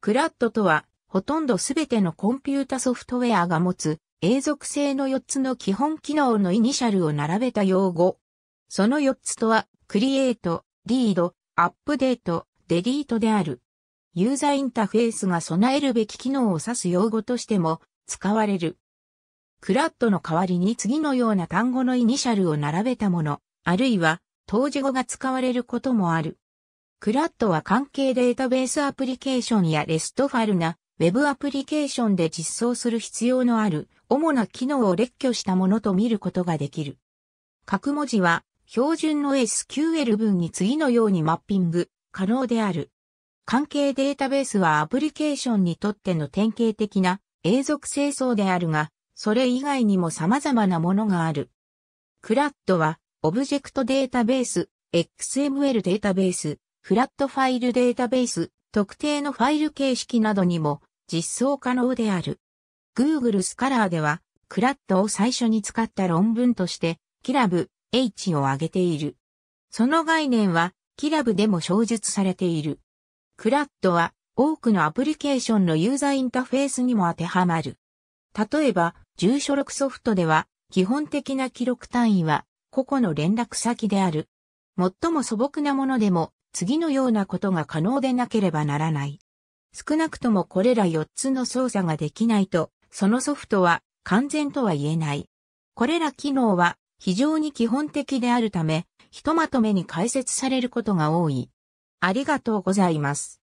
クラッドとは、ほとんどすべてのコンピュータソフトウェアが持つ、永続性の4つの基本機能のイニシャルを並べた用語。その4つとは、クリエイト、リード、アップデート、デリートである。ユーザーインタフェースが備えるべき機能を指す用語としても使われる。クラッドの代わりに次のような単語のイニシャルを並べたもの、あるいは、当時語が使われることもある。クラットは関係データベースアプリケーションやレストファルな Web アプリケーションで実装する必要のある主な機能を列挙したものと見ることができる。各文字は標準の SQL 文に次のようにマッピング可能である。関係データベースはアプリケーションにとっての典型的な永続清掃であるが、それ以外にも様々なものがある。クラットはオブジェクトデータベース、XML データベース、フラットファイルデータベース、特定のファイル形式などにも実装可能である。Google スカラーでは、クラットを最初に使った論文として、キラブ H を挙げている。その概念は、キラブでも小述されている。クラットは、多くのアプリケーションのユーザーインターフェースにも当てはまる。例えば、住所録ソフトでは、基本的な記録単位は、個々の連絡先である。最も素朴なものでも、次のようなことが可能でなければならない。少なくともこれら4つの操作ができないと、そのソフトは完全とは言えない。これら機能は非常に基本的であるため、ひとまとめに解説されることが多い。ありがとうございます。